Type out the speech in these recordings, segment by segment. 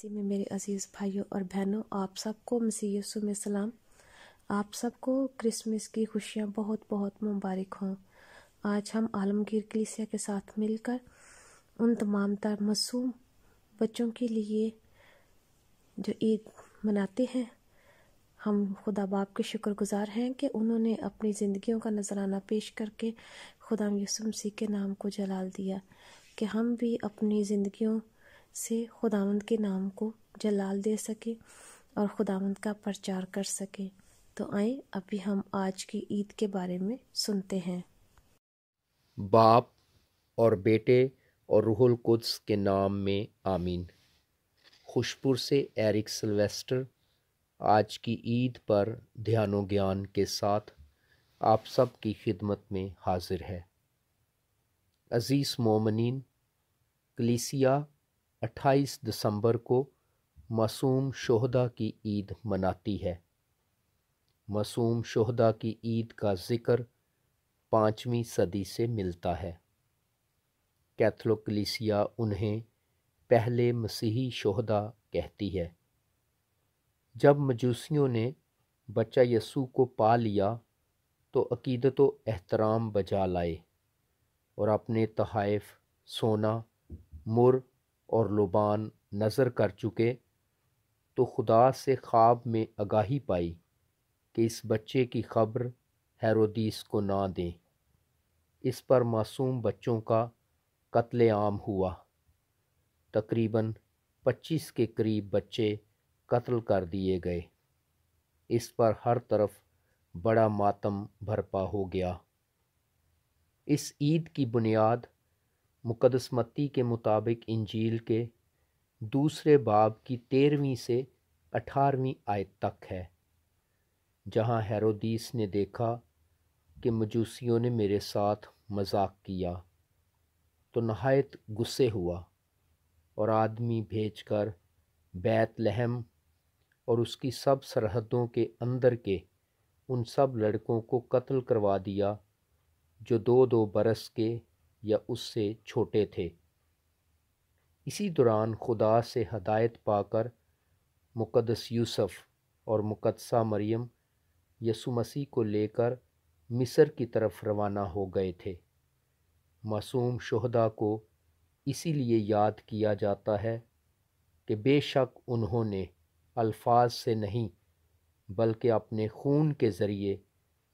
इसी में मेरे अजीज़ भाइयों और बहनों आप सबको मसीह में सलाम आप सबको क्रिसमस की खुशियाँ बहुत बहुत मुबारक हों आज हम आलमगीर कलिसिया के साथ मिलकर उन तमाम तर मासूम बच्चों के लिए जो ईद मनाते हैं हम खुदा बाप के शुक्रगुजार हैं कि उन्होंने अपनी ज़िंदगियों का नजराना पेश करके खुदा यसु मसीह के नाम को जलाल दिया कि हम भी अपनी ज़िंदगियों से खुदावंद के नाम को जलाल दे सके और खुदावंद का प्रचार कर सके तो आए अभी हम आज की ईद के बारे में सुनते हैं बाप और बेटे और रुहुल कुद्स के नाम में आमीन खुशपुर से एरिक सिल्वेस्टर आज की ईद पर ध्यानो ज्ञान के साथ आप सब की खिदमत में हाजिर है अज़ीज़ मोमिन कलीसिया अट्ठाईस दिसंबर को मासूम शहदा की ईद मनाती है मासूम शहदा की ईद का ज़िक्र पाँचवीं सदी से मिलता है कैथलोकलीसिया उन्हें पहले मसीही शहदा कहती है जब मजूसियों ने बच्चा यसू को पा लिया तो अकीदत व एहतराम बजा लाए और अपने तहाइफ सोना मुर और लोबान नज़र कर चुके तो खुदा से ख्वाब में आगाही पाई कि इस बच्चे की खबर हैरोदीस को ना दें इस पर मासूम बच्चों का कत्ल आम हुआ तकरीबन पच्चीस के करीब बच्चे कत्ल कर दिए गए इस पर हर तरफ बड़ा मातम भरपा हो गया इस ईद की बुनियाद मुकदस के मुताबिक इंजील के दूसरे बाब की तेरहवीं से अठारहवीं आयत तक है जहाँ हेरोदीस ने देखा कि मजूसियों ने मेरे साथ मजाक किया तो नहायत गुस्से हुआ और आदमी भेजकर लहम और उसकी सब सरहदों के अंदर के उन सब लड़कों को कत्ल करवा दिया जो दो दो बरस के या उससे छोटे थे इसी दौरान खुदा से हदायत पाकर मुक़दस यूसुफ़ और मुक़दसा मरियम यसु मसीह को लेकर मिस्र की तरफ रवाना हो गए थे मासूम शहदा को इसीलिए याद किया जाता है कि बेशक उन्होंने अल्फाज से नहीं बल्कि अपने खून के ज़रिए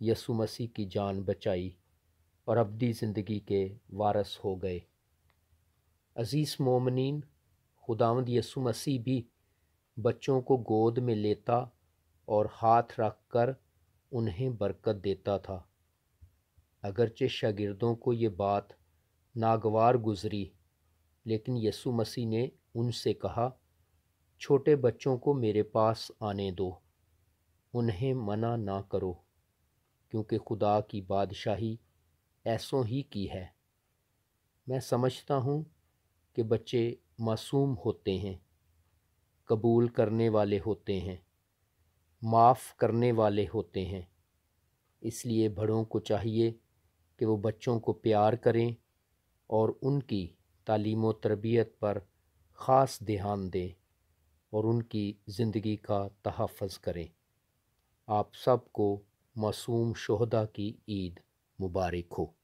यसु मसीह की जान बचाई और अबदी ज़िंदगी के वारस हो गए अज़ीज़ मोमिन खुदावंद यसु मसीह भी बच्चों को गोद में लेता और हाथ रख कर उन्हें बरकत देता था अगरचे शागिर्दों को ये बात नागवार गुज़री लेकिन यसु मसीह ने उनसे कहा छोटे बच्चों को मेरे पास आने दो उन्हें मना ना करो क्योंकि खुदा की बादशाही ऐसों ही की है मैं समझता हूँ कि बच्चे मासूम होते हैं कबूल करने वाले होते हैं माफ़ करने वाले होते हैं इसलिए बड़ों को चाहिए कि वो बच्चों को प्यार करें और उनकी तालीम तरबियत पर ख़ास ध्यान दें और उनकी ज़िंदगी का तहफ़ करें आप सबको मासूम शहदा की ईद मुबारक हो